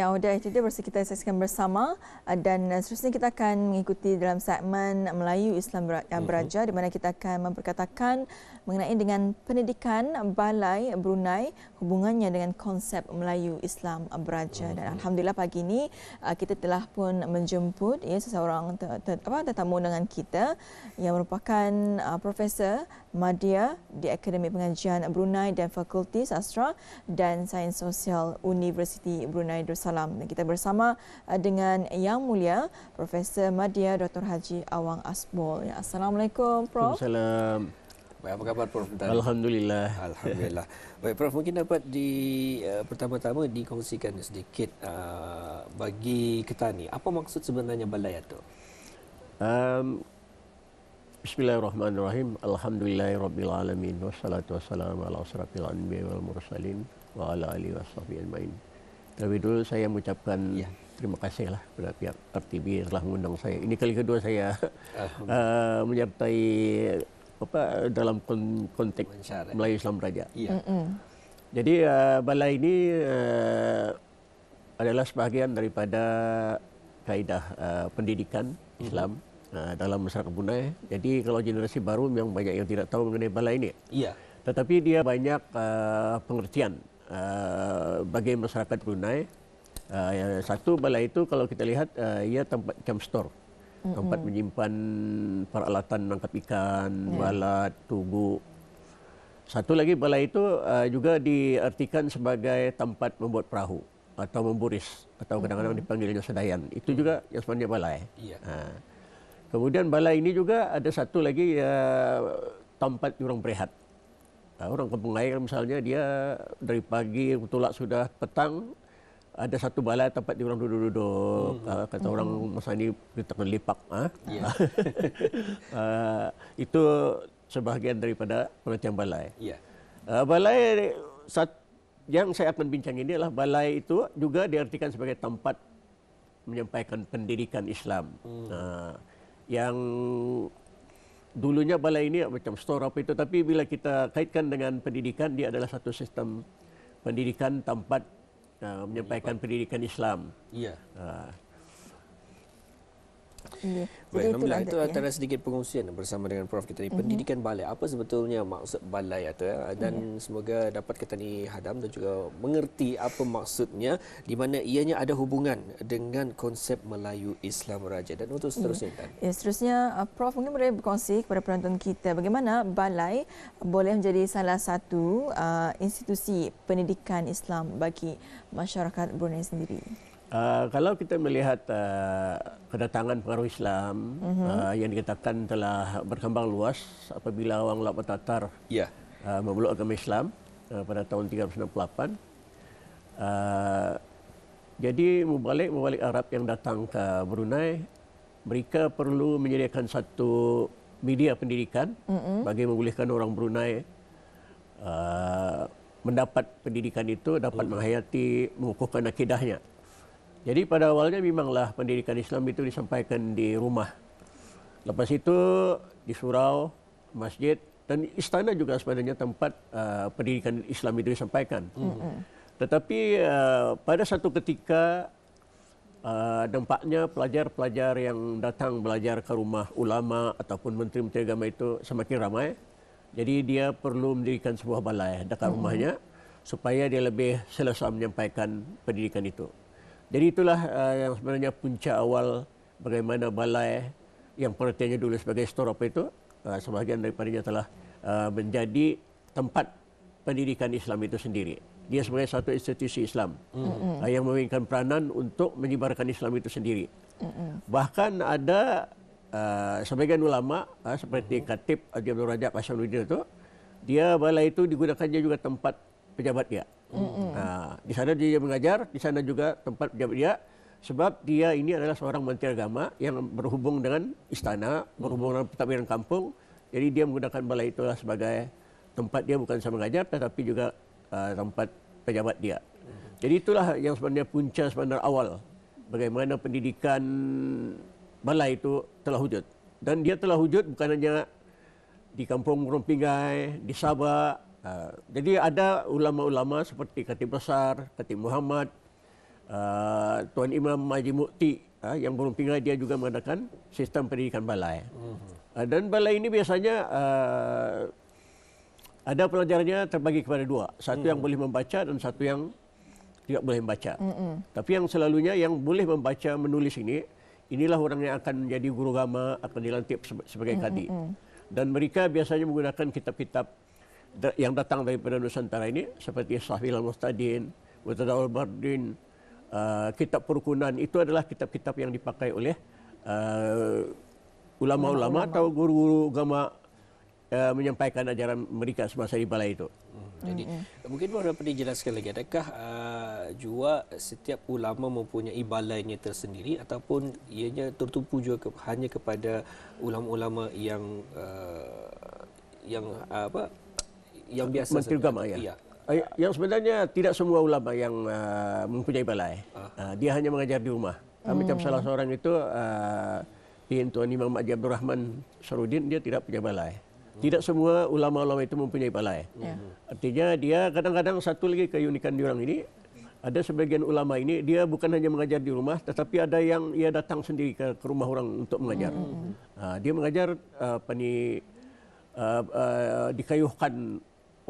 Ya, Audio ITD bersama kita saksikan bersama eh, dan eh, seterusnya kita akan mengikuti dalam segmen Melayu Islam mhm. Beraja di mana kita akan memperkatakan mengenai dengan pendidikan Balai Brunei hubungannya dengan konsep Melayu Islam Beraja dan mhm. Alhamdulillah pagi ini eh, kita telah pun menjemput ya, seseorang tetamu dengan kita yang merupakan Profesor Madia di Akademi Pengajian Brunei dan Fakulti Sastra dan Sains Sosial Universiti Brunei Darussalam. Kita bersama uh, dengan Yang Mulia Profesor Madya Dr. Haji Awang Asbol. Ya, Assalamualaikum Prof. Assalamualaikum. Baik, apa khabar Prof? Alhamdulillah. Alhamdulillah. Baik Prof, mungkin dapat di uh, pertama-tama dikongsikan sedikit uh, bagi ketani. Apa maksud sebenarnya balai itu? Um, Bismillahirrahmanirrahim. Alhamdulillahirrabbilalamin. Wassalatu wassalamu ala usrafil anbi wal mursalin wa ala alihi wa sahbihi Terlebih dulu saya mengucapkan ya. terima kasih lah kepada pihak RTB yang telah mengundang saya. Ini kali kedua saya uh, menyertai apa, dalam konteks Mencari. Melayu Islam Raja. Ya. Jadi uh, balai ini uh, adalah sebahagian daripada kaedah uh, pendidikan mhm. Islam. Mm-hmm. Ah, dalam masyarakat Brunei. Eh. Jadi kalau generasi baru memang banyak yang tidak tahu mengenai balai ini. Iya. Tetapi dia banyak uh, pengertian uh, bagi masyarakat Brunei. Uh, ya, satu balai itu kalau kita lihat uh, ia tempat camp store. Tempat mm-hmm. menyimpan peralatan menangkap ikan, yeah. balat, tugu. Satu lagi balai itu uh, juga diartikan sebagai tempat membuat perahu atau memburis atau kadang-kadang dipanggilnya sedayan. Itu juga yang sebenarnya balai. Yeah. Uh, Kemudian balai ini juga ada satu lagi uh, tempat orang berehat. Uh, orang kampung lain misalnya dia dari pagi tolak sudah petang ada satu balai tempat di orang duduk-duduk mm-hmm. uh, kata orang mm-hmm. masa ini kita kena lipak uh. Ah. yeah. Ya. uh, ah, itu sebahagian daripada perhatian balai. Yeah. Ya. Uh, balai sat, yang saya akan bincang ini adalah balai itu juga diartikan sebagai tempat menyampaikan pendidikan Islam. Mm. Uh, yang dulunya balai ini macam store apa itu tapi bila kita kaitkan dengan pendidikan dia adalah satu sistem pendidikan tempat uh, menyampaikan pendidikan Islam. Iya. Uh, Yeah. Baik, Namila, itu ya. antara sedikit pengungsian bersama dengan Prof kita ini. Mm-hmm. Pendidikan balai, apa sebetulnya maksud balai itu? Ya? Dan yeah. semoga dapat kita ini hadam dan juga mengerti apa maksudnya di mana ianya ada hubungan dengan konsep Melayu Islam Raja. Dan untuk ya. seterusnya, yeah. Tan. Ya, seterusnya, uh, Prof mungkin boleh berkongsi kepada penonton kita bagaimana balai boleh menjadi salah satu uh, institusi pendidikan Islam bagi masyarakat Brunei sendiri. Ah, kalau kita melihat uh, kedatangan pengaruh Islam uh-huh. uh, yang dikatakan telah berkembang luas apabila orang Laut Tatar yeah. Ya. uh, memeluk agama Islam uh, pada tahun 1968, Uh, jadi mubalik-mubalik Arab yang datang ke Brunei, mereka perlu menyediakan satu media pendidikan uh-huh. bagi membolehkan orang Brunei uh, mendapat pendidikan itu dapat menghayati mengukuhkan akidahnya. Jadi pada awalnya memanglah pendidikan Islam itu disampaikan di rumah. Lepas itu di surau, masjid dan istana juga sebenarnya tempat uh, pendidikan Islam itu disampaikan. Mm-hmm. Tetapi uh, pada satu ketika uh, dampaknya pelajar-pelajar yang datang belajar ke rumah ulama ataupun menteri-menteri agama itu semakin ramai. Jadi dia perlu mendirikan sebuah balai dekat mm-hmm. rumahnya supaya dia lebih selesa menyampaikan pendidikan itu. Jadi itulah uh, sebenarnya punca awal bagaimana balai yang perhatiannya dulu sebagai store apa itu, uh, sebahagian daripadanya telah uh, menjadi tempat pendidikan Islam itu sendiri. Dia sebagai satu institusi Islam mm-hmm. yang memainkan peranan untuk menyebarkan Islam itu sendiri. Mm-hmm. Bahkan ada uh, sebagian ulama uh, seperti mm-hmm. Khatib Abdul Rajab Hashanuddin itu, dia balai itu digunakannya juga tempat pejabat dia. Mm-hmm. Ha, di sana dia mengajar, di sana juga tempat pejabat dia. Sebab dia ini adalah seorang menteri agama yang berhubung dengan istana, berhubung dengan pertamiran kampung. Jadi dia menggunakan balai itu sebagai tempat dia bukan sahaja mengajar tetapi juga uh, tempat pejabat dia. Jadi itulah yang sebenarnya punca sebenarnya awal bagaimana pendidikan balai itu telah wujud. Dan dia telah wujud bukan hanya di kampung Rumpingai, di Sabah, Uh, jadi ada ulama-ulama seperti Khatib Besar, Khatib Muhammad, uh, Tuan Imam Haji Mukti uh, yang belum tinggal dia juga mengadakan sistem pendidikan balai. Uh, dan balai ini biasanya uh, ada pelajarannya terbagi kepada dua. Satu uh-huh. yang mhm. boleh membaca dan satu yang tidak boleh membaca. Uh-huh. Tapi yang selalunya yang boleh membaca, menulis ini, inilah orang yang akan menjadi guru agama, akan dilantik sebagai kadi. Uh-huh. Dan mereka biasanya menggunakan kitab-kitab yang datang daripada Nusantara ini seperti Sahfil Al-Mustadin, Al Bardin, uh, Kitab Perukunan itu adalah kitab-kitab yang dipakai oleh uh, ulama-ulama Ulama. atau guru-guru agama uh, menyampaikan ajaran mereka semasa di balai itu. Hmm. Jadi hmm mungkin boleh dapat dijelaskan lagi adakah uh, juga setiap ulama mempunyai balainya tersendiri ataupun ianya tertumpu juga ke, hanya kepada ulama-ulama yang uh, yang uh, apa yang biasa menteri agama ya. Iya. Eh, yang sebenarnya tidak semua ulama yang uh, mempunyai balai. Uh. Uh, dia hanya mengajar di rumah. Hmm. Macam salah seorang itu uh, Tuan Imam Haji Abdul Rahman Sarudin dia tidak punya balai. Hmm. Tidak semua ulama-ulama itu mempunyai balai. Yeah. Artinya dia kadang-kadang satu lagi keunikan di orang ini ada sebagian ulama ini dia bukan hanya mengajar di rumah tetapi ada yang ia datang sendiri ke, ke rumah orang untuk mengajar. Hmm. Uh, dia mengajar uh, apa ni uh, uh, dikayuhkan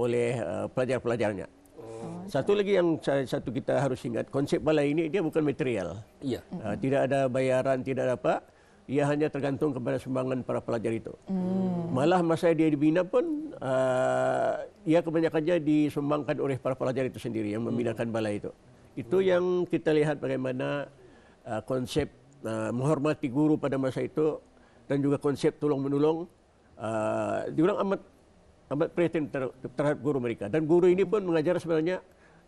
oleh uh, pelajar-pelajarnya. Oh. Satu lagi yang satu kita harus ingat konsep balai ini dia bukan material. Ya. Uh, mm-hmm. Tidak ada bayaran, tidak ada apa. Ia hanya tergantung kepada sumbangan para pelajar itu. Mm. Malah masa dia dibina pun uh, ia kebanyakannya disumbangkan oleh para pelajar itu sendiri yang membinakan hmm. balai itu. Itu mm. yang kita lihat bagaimana uh, konsep uh, menghormati guru pada masa itu dan juga konsep tolong menolong uh, diorang amat amat prihatin ter, terhadap guru mereka dan guru ini pun mengajar sebenarnya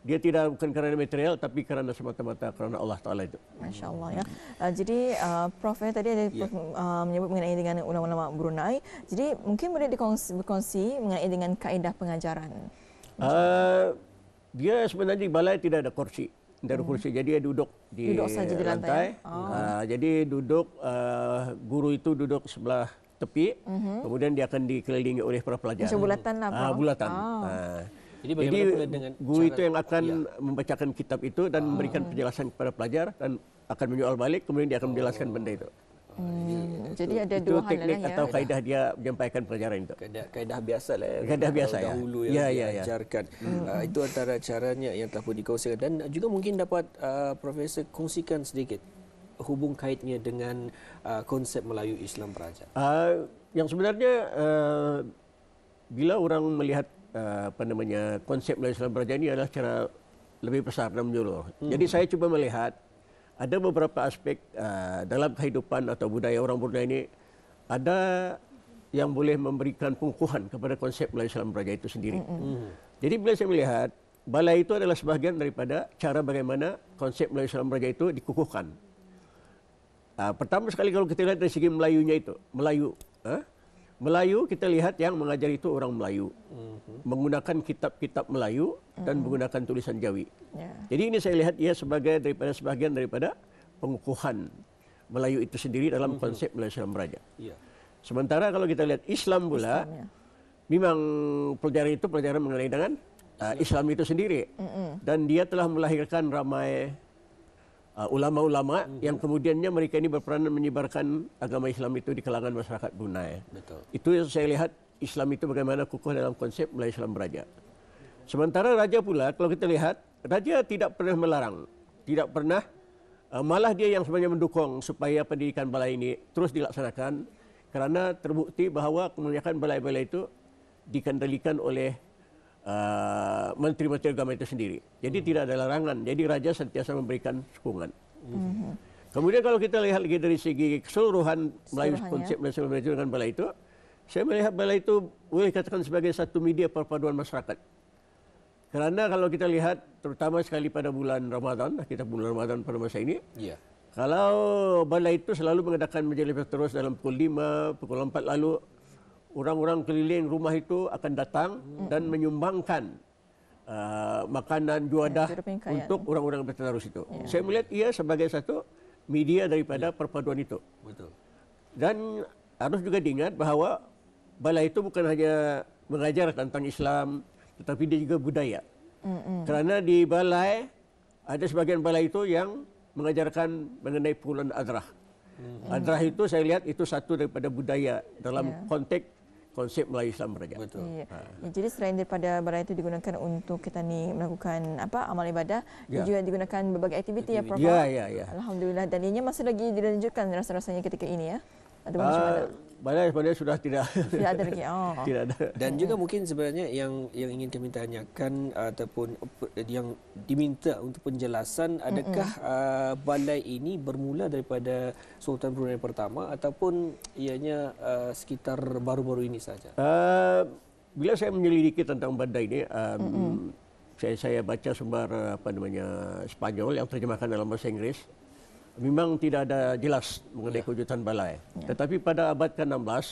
dia tidak bukan kerana material tapi kerana semata-mata kerana Allah Taala itu. Masya-Allah ya. Uh, jadi uh, prof ya, tadi ada yeah. Ya. uh, menyebut mengenai dengan ulama-ulama Brunei. Jadi mungkin boleh dikongsi berkongsi mengenai dengan kaedah pengajaran. Uh, dia sebenarnya di balai tidak ada kursi. Tidak ada hmm. kursi. Hmm. Jadi dia duduk di duduk lantai. Di lantai. Ya. Oh. Uh, jadi duduk uh, guru itu duduk sebelah tepi, mm -hmm. kemudian dia akan dikelilingi oleh para pelajar. Macam bulatan lah, Ah, bulatan. Ah. Ah. Jadi, Jadi guru itu yang akan ya. membacakan kitab itu dan ah. memberikan penjelasan kepada pelajar dan akan menyoal balik, kemudian dia akan menjelaskan oh. benda itu. Hmm. Jadi ada dua hal teknik lah ya. atau kaedah dia menyampaikan pelajaran itu. Kaedah, kaedah biasa lah. Ya. Kaedah biasa ya. Dahulu yang ya, ya, ya. diajarkan. Ya. Uh, itu antara caranya yang telah pun dikongsikan. Dan juga mungkin dapat uh, Profesor kongsikan sedikit hubung kaitnya dengan uh, konsep Melayu Islam Beraja? Uh, ah, yang sebenarnya uh, bila orang melihat uh, apa namanya konsep Melayu Islam Beraja ini adalah cara lebih besar dan menyeluruh. Hmm. Jadi saya cuba melihat ada beberapa aspek uh, dalam kehidupan atau budaya orang Brunei ini ada yang boleh memberikan pengukuhan kepada konsep Melayu Islam Beraja itu sendiri. Hmm, hmm. hmm. Jadi bila saya melihat balai itu adalah sebahagian daripada cara bagaimana konsep Melayu Islam Beraja itu dikukuhkan. Uh, pertama sekali kalau kita lihat dari segi Melayunya itu, Melayu. Huh? Ah, Melayu kita lihat yang mengajar itu orang Melayu. Mm-hmm. Menggunakan kitab-kitab Melayu dan mm-hmm. menggunakan tulisan Jawi. Yeah. Jadi ini saya lihat ia sebagai daripada sebahagian daripada pengukuhan Melayu itu sendiri dalam mm-hmm. konsep Melayu Islam Raja. Yeah. Sementara kalau kita lihat Islam pula, Islam, ya. memang pelajaran itu pelajaran mengenai dengan uh, Islam itu sendiri. Mm-hmm. Dan dia telah melahirkan ramai Uh, ulama-ulama mm yang kemudiannya mereka ini berperanan menyebarkan agama Islam itu di kalangan masyarakat Brunei. Itu yang saya lihat Islam itu bagaimana kukuh dalam konsep mulai Islam beraja. Sementara raja pula kalau kita lihat raja tidak pernah melarang, tidak pernah uh, malah dia yang sebenarnya mendukung supaya pendidikan balai ini terus dilaksanakan kerana terbukti bahawa kemuliaan balai-balai itu dikendalikan oleh uh, menteri-menteri agama itu sendiri. Jadi hmm. tidak ada larangan. Jadi raja sentiasa memberikan sokongan. Hmm. Kemudian kalau kita lihat lagi dari segi keseluruhan Melayu konsep ya. nasional Melayu dengan bala itu, saya melihat bala itu boleh katakan sebagai satu media perpaduan masyarakat. Kerana kalau kita lihat terutama sekali pada bulan Ramadan, kita bulan Ramadan pada masa ini, yeah. kalau bala itu selalu mengadakan majlis terus dalam pukul 5, pukul 4 lalu orang-orang keliling rumah itu akan datang hmm. dan menyumbangkan uh, makanan juadah ya, untuk orang-orang berterus itu. Ya. Saya melihat ia sebagai satu media daripada ya. perpaduan itu. Betul. Dan harus juga diingat bahawa balai itu bukan hanya mengajar tentang Islam tetapi dia juga budaya. Hmm. Kerana di balai ada sebagian balai itu yang mengajarkan mengenai pukulan adrah. Hmm. Adrah itu saya lihat itu satu daripada budaya dalam yeah. konteks konsep Melayu Islam Meraja. Betul. Ha. Ya. Ha. Jadi selain daripada barang itu digunakan untuk kita ni melakukan apa amal ibadah, ya. juga digunakan berbagai aktiviti, aktiviti. ya Prof. Ya, ya, ya. Alhamdulillah dan ini masih lagi dilanjutkan rasa-rasanya ketika ini ya. Atau macam ah, mana? Balai sebenarnya sudah tidak. Tidak ada lagi. Oh. Tidak ada. Dan juga mungkin sebenarnya yang yang ingin kami tanyakan ataupun yang diminta untuk penjelasan adakah uh, balai ini bermula daripada Sultan Brunei pertama ataupun ianya uh, sekitar baru-baru ini saja? Uh, bila saya menyelidiki tentang balai ini, um, saya saya baca sumber apa namanya Spanyol yang terjemahkan dalam bahasa Inggris memang tidak ada jelas mengenai yeah. kewujudan balai. Yeah. Tetapi pada abad ke-16,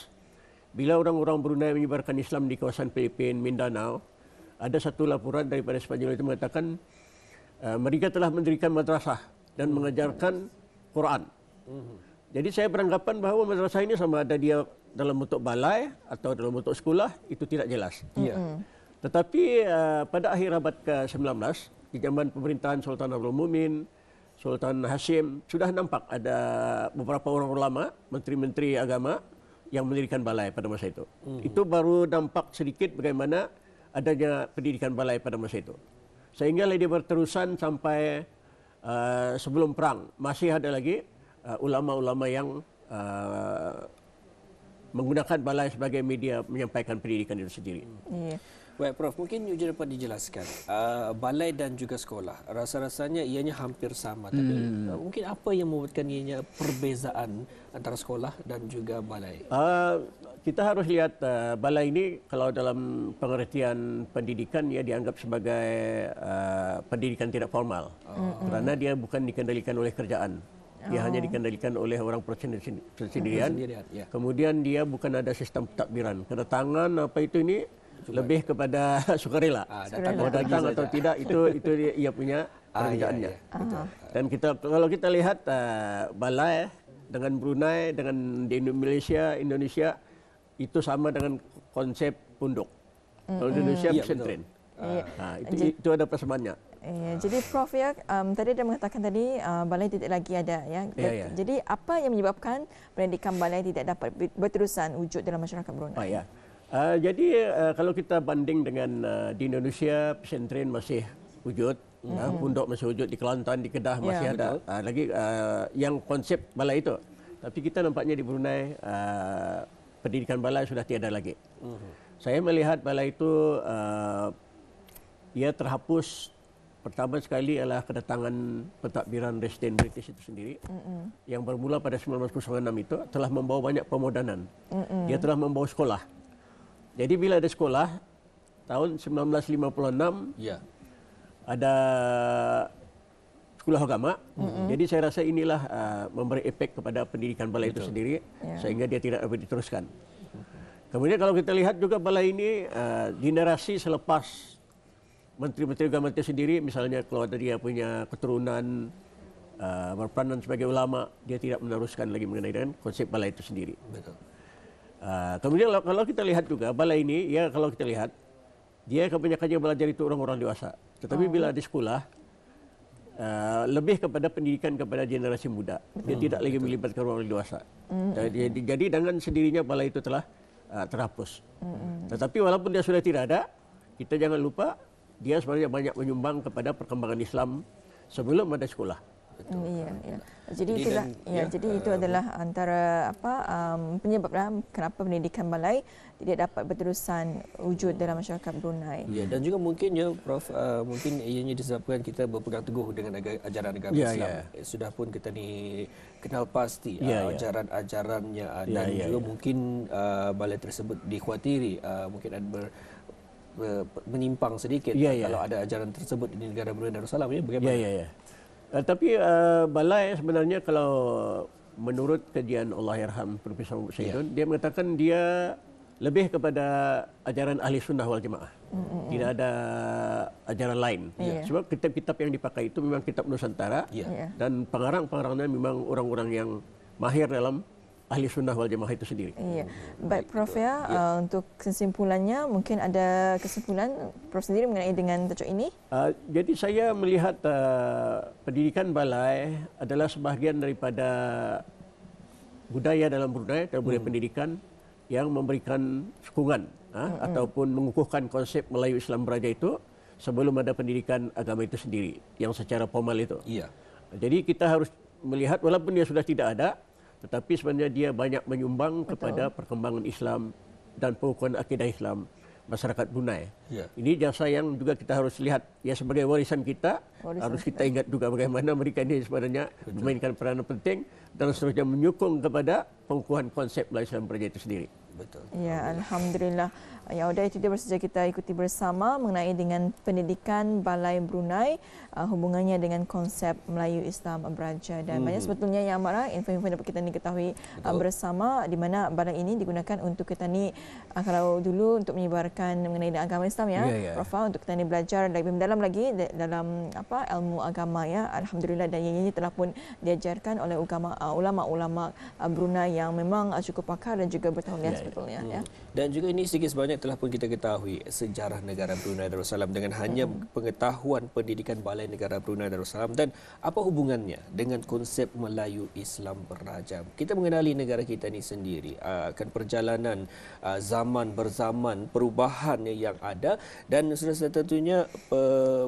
bila orang-orang Brunei menyebarkan Islam di kawasan Filipin Mindanao, ada satu laporan daripada Spanyol itu mengatakan uh, mereka telah mendirikan madrasah dan mm. mengajarkan Quran. Mm. Jadi saya beranggapan bahawa madrasah ini sama ada dia dalam bentuk balai atau dalam bentuk sekolah, itu tidak jelas. Yeah. Hmm. Tetapi uh, pada akhir abad ke-19, di zaman pemerintahan Sultan Abdul Mumin, Sultan Hashim sudah nampak ada beberapa orang ulama, menteri-menteri agama yang mendirikan balai pada masa itu. Hmm. Itu baru nampak sedikit bagaimana adanya pendidikan balai pada masa itu. Sehingga lagi berterusan sampai uh, sebelum perang masih ada lagi uh, ulama-ulama yang uh, menggunakan balai sebagai media menyampaikan pendidikan itu sendiri. Yeah. Baik Prof, mungkin Yuja dapat dijelaskan uh, balai dan juga sekolah. Rasa-rasanya ianya hampir sama tapi hmm. Uh, mungkin apa yang membuatkan ianya perbezaan antara sekolah dan juga balai? Uh, kita harus lihat uh, balai ini kalau dalam pengertian pendidikan ia dianggap sebagai uh, pendidikan tidak formal. Oh. Kerana dia bukan dikendalikan oleh kerjaan. Dia oh. hanya dikendalikan oleh orang persendirian. persendirian ya. Kemudian dia bukan ada sistem takbiran. Kedatangan apa itu ini Cuma. lebih kepada sukarela. Ah, datang sukarela. datang, datang atau tidak itu itu dia, ia punya perbedaannya. Ah, iya, iya. Ya, ya. ah. Dan kita kalau kita lihat uh, Balai dengan Brunei dengan di Indonesia, Indonesia itu sama dengan konsep punduk. Kalau Indonesia mm -hmm. pesantren. Yeah, nah, itu, itu ada persamaannya. Ya, jadi Prof ya, um, tadi dia mengatakan tadi uh, balai tidak lagi ada ya. Ya, ya. Jadi apa yang menyebabkan pendidikan balai tidak dapat berterusan wujud dalam masyarakat Brunei? Oh, ya. Uh, jadi uh, kalau kita banding dengan uh, di Indonesia pesantren masih wujud, mm-hmm. uh, pondok masih wujud di Kelantan, di Kedah ya, masih ada. Uh, lagi uh, yang konsep balai itu. Tapi kita nampaknya di Brunei uh, pendidikan balai sudah tiada lagi. Mm-hmm. Saya melihat balai itu uh, ia terhapus pertama sekali adalah kedatangan pentadbiran Resident British itu sendiri mm-hmm. yang bermula pada 1906 itu telah membawa banyak pemodanan. Mm-hmm. Dia telah membawa sekolah. Jadi bila ada sekolah tahun 1956 ya. ada sekolah agama. Mm-hmm. Jadi saya rasa inilah uh, memberi efek kepada pendidikan balai Betul. itu sendiri ya. sehingga dia tidak dapat diteruskan. Kemudian kalau kita lihat juga balai ini uh, generasi selepas menteri-menteri agama itu sendiri misalnya kalau ada dia punya keturunan uh, berperanan sebagai ulama dia tidak meneruskan lagi mengenai dengan konsep balai itu sendiri. Betul. Uh, kemudian kalau kita lihat juga balai ini, ya kalau kita lihat dia kebanyakannya belajar itu orang-orang dewasa. Tetapi oh. bila di sekolah uh, lebih kepada pendidikan kepada generasi muda, Betul. dia hmm. tidak lagi melibatkan orang dewasa. hmm Jadi, jadi dengan sendirinya balai itu telah uh, terhapus. hmm Tetapi walaupun dia sudah tidak ada, kita jangan lupa dia sebenarnya banyak menyumbang kepada perkembangan Islam sebelum ada sekolah. Betul. Ah. Ya, ya. Jadi, jadi itulah dan, ya, ya, jadi uh, itu ah. adalah antara apa um, penyebablah kenapa pendidikan balai tidak dapat berterusan wujud dalam masyarakat Brunei. Ya dan juga mungkin mungkinnya prof uh, mungkin ianya disebabkan kita berpegang teguh dengan aga, ajaran agama ya, Islam. Ya. Eh, sudah pun kita ni kenal pasti ya, uh, ajaran-ajarannya ya, dan ya, juga ya. mungkin uh, balai tersebut dikhawatiri uh, mungkin ada ber menyimpang sedikit ya, ya. kalau ada ajaran tersebut di negara Brunei Darussalam ya, ya bagaimana? Ya, ya, ya. Uh, tapi uh, balai sebenarnya kalau menurut kajian Allahyarham Profesor Syedun ya. dia mengatakan dia lebih kepada ajaran ahli sunnah wal jamaah. Mm-mm. Tidak ada ajaran lain. Yeah. Ya. Sebab kitab-kitab yang dipakai itu memang kitab Nusantara yeah. dan pengarang-pengarangnya memang orang-orang yang mahir dalam ahli sunnah wal jamaah itu sendiri. Iya. Baik Prof ya, ya. Uh, untuk kesimpulannya mungkin ada kesimpulan Prof sendiri mengenai dengan tajuk ini? Uh, jadi saya melihat uh, pendidikan balai adalah sebahagian daripada budaya dalam budaya dan budaya hmm. pendidikan yang memberikan sokongan uh, hmm, hmm. ataupun mengukuhkan konsep Melayu Islam Beraja itu sebelum ada pendidikan agama itu sendiri yang secara formal itu. Iya. Jadi kita harus melihat walaupun dia sudah tidak ada tetapi sebenarnya dia banyak menyumbang Betul. kepada perkembangan Islam dan pengukuhan akidah Islam masyarakat Brunei. Ya. Ini jasa yang juga kita harus lihat ya sebagai warisan kita warisan. harus kita ingat juga bagaimana mereka ini sebenarnya Betul. memainkan peranan penting dan seterusnya menyokong kepada pengukuhan konsep Malaysia dan Project itu sendiri. Betul. Ya, alhamdulillah. Ya, udah itu dia baru kita ikuti bersama mengenai dengan pendidikan Balai Brunei uh, hubungannya dengan konsep Melayu Islam Beraja dan hmm. banyak sebetulnya ya ah, yang marah info-info dapat kita diketahui uh, bersama di mana balai ini digunakan untuk kita ni uh, kalau dulu untuk menyebarkan mengenai agama Islam ya, yeah, yeah. Profa untuk kita ni belajar lebih mendalam lagi dalam apa ilmu agama ya. Alhamdulillah dan yang ini telah pun diajarkan oleh uh, ulama-ulama uh, Brunei yang memang uh, cukup pakar dan juga bertahun-tahun yeah sebetulnya hmm. ya. Dan juga ini sedikit sebanyak telah pun kita ketahui sejarah negara Brunei Darussalam dengan hanya hmm. pengetahuan pendidikan Balai Negara Brunei Darussalam dan apa hubungannya dengan konsep Melayu Islam Berajam. Kita mengenali negara kita ini sendiri uh, akan perjalanan uh, zaman berzaman perubahan yang ada dan sudah tentunya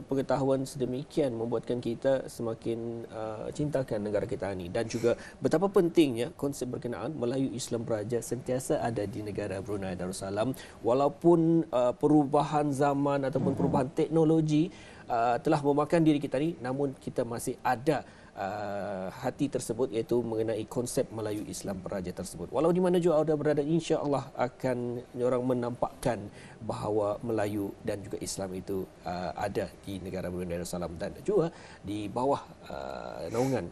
pengetahuan sedemikian membuatkan kita semakin uh, cintakan negara kita ini dan juga betapa pentingnya konsep berkenaan Melayu Islam Beraja sentiasa ada ada di negara Brunei Darussalam walaupun uh, perubahan zaman ataupun hmm. perubahan teknologi uh, telah memakan diri kita ni namun kita masih ada Uh, hati tersebut iaitu mengenai konsep Melayu Islam Peraja tersebut. Walau di mana juga anda berada insya-Allah akan orang menampakkan bahawa Melayu dan juga Islam itu uh, ada di negara Brunei Darussalam dan juga di bawah uh, naungan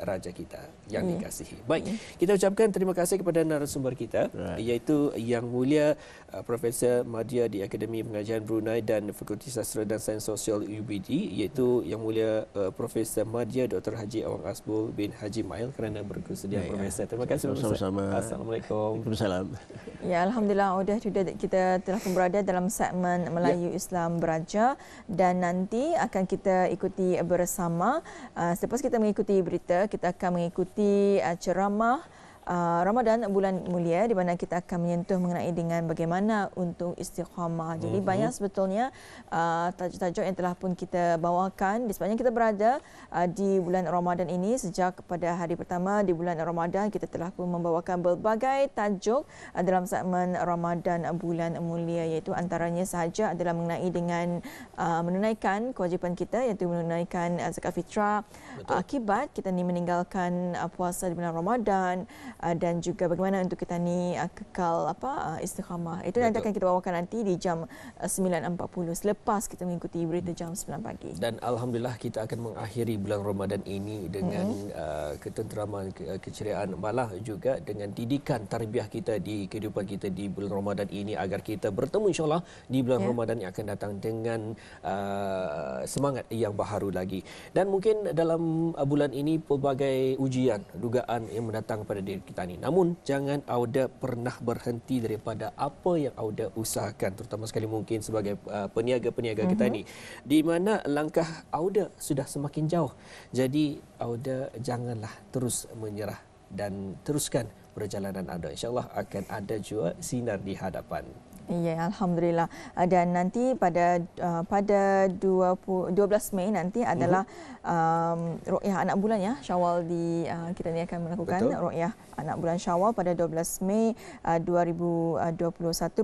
raja kita yang yeah. Hmm. dikasihi. Baik, yeah. Hmm. kita ucapkan terima kasih kepada narasumber kita right. iaitu Yang Mulia uh, Profesor Madia di Akademi Pengajian Brunei dan Fakulti Sastra dan Sains Sosial UBD iaitu Yang Mulia uh, Profesor Madia, Dr. Haji Awang Asbul bin Haji Mail kerana bersedia yeah, Profesor. Ya. Terima kasih. Sama-sama. Assalamualaikum. Assalamualaikum. Ya, Alhamdulillah. Sudah kita telah kembali berada dalam segmen Melayu ya. Islam Beraja dan nanti akan kita ikuti bersama. Uh, selepas kita mengikuti berita, kita akan mengikuti uh, ceramah uh, Ramadan bulan mulia di mana kita akan menyentuh mengenai dengan bagaimana untuk istiqamah. Jadi mm-hmm. banyak sebetulnya uh, tajuk-tajuk yang telah pun kita bawakan di sepanjang kita berada uh, di bulan Ramadan ini sejak pada hari pertama di bulan Ramadan kita telah pun membawakan berbagai tajuk uh, dalam segmen Ramadan bulan mulia iaitu antaranya sahaja adalah mengenai dengan uh, menunaikan kewajipan kita iaitu menunaikan uh, zakat fitrah Betul. akibat kita ni meninggalkan uh, puasa di bulan Ramadan uh, dan juga bagaimana untuk kita ni uh, kekal apa istiqamah. Itu nanti akan kita bawakan nanti di jam 9.40 selepas kita mengikuti berita jam 9 pagi. Dan alhamdulillah kita akan mengakhiri bulan Ramadan ini dengan hmm. ketenteraman keceriaan malah juga dengan didikan tarbiyah kita di kehidupan kita di bulan Ramadan ini agar kita bertemu insyaallah di bulan ya. Ramadan yang akan datang dengan uh, semangat yang baharu lagi. Dan mungkin dalam bulan ini pelbagai ujian, dugaan yang mendatang kepada diri kita ini. Namun, jangan auda pernah berhenti daripada apa yang auda usahakan, terutama sekali mungkin sebagai uh, peniaga-peniaga mm-hmm. kita ini. Mhm. Di mana langkah auda sudah semakin jauh. Jadi, auda janganlah terus menyerah dan teruskan perjalanan anda. InsyaAllah akan ada juga sinar di hadapan. Ya, alhamdulillah. Eh, dan nanti pada uh, pada 20, 12 Mei nanti adalah um, mhm. rukyah anak bulan ya. Syawal di uh, kita ni akan melakukan rukyah anak bulan Syawal pada 12 Mei uh, 2021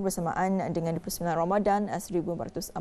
bersamaan dengan 29 Ramadan 1442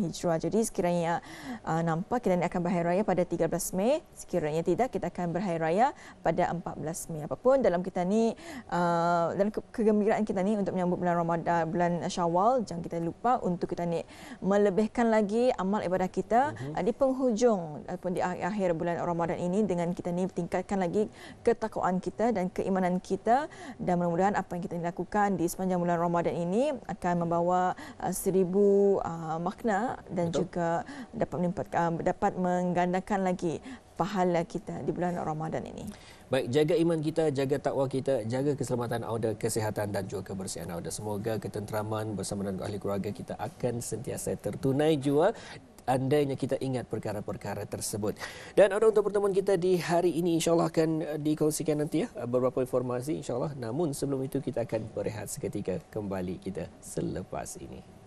Hijrah. Jadi sekiranya uh, nampak kita ni akan berhari raya pada 13 Mei, sekiranya tidak kita akan berhari raya pada 14 Mei. Apapun dalam kita ni uh, dan ke- kegembiraan kita ni untuk menyambut bulan Ramadan bulan bulan Syawal jangan kita lupa untuk kita ni melebihkan lagi amal ibadah kita mm-hmm. di penghujung ataupun di akhir bulan Ramadan ini dengan kita ni tingkatkan lagi ketakwaan kita dan keimanan kita dan mudah-mudahan apa yang kita ni lakukan di sepanjang bulan Ramadan ini akan membawa uh, seribu uh, makna dan Betul. juga dapat menimpa, uh, dapat menggandakan lagi pahala kita di bulan Ramadan ini. Baik, jaga iman kita, jaga takwa kita, jaga keselamatan anda, kesihatan dan juga kebersihan anda. Semoga ketenteraman bersama dengan ahli keluarga kita akan sentiasa tertunai jua andainya kita ingat perkara-perkara tersebut. Dan ada untuk pertemuan kita di hari ini insya Allah akan dikongsikan nanti ya beberapa informasi Insya Allah. Namun sebelum itu kita akan berehat seketika kembali kita selepas ini.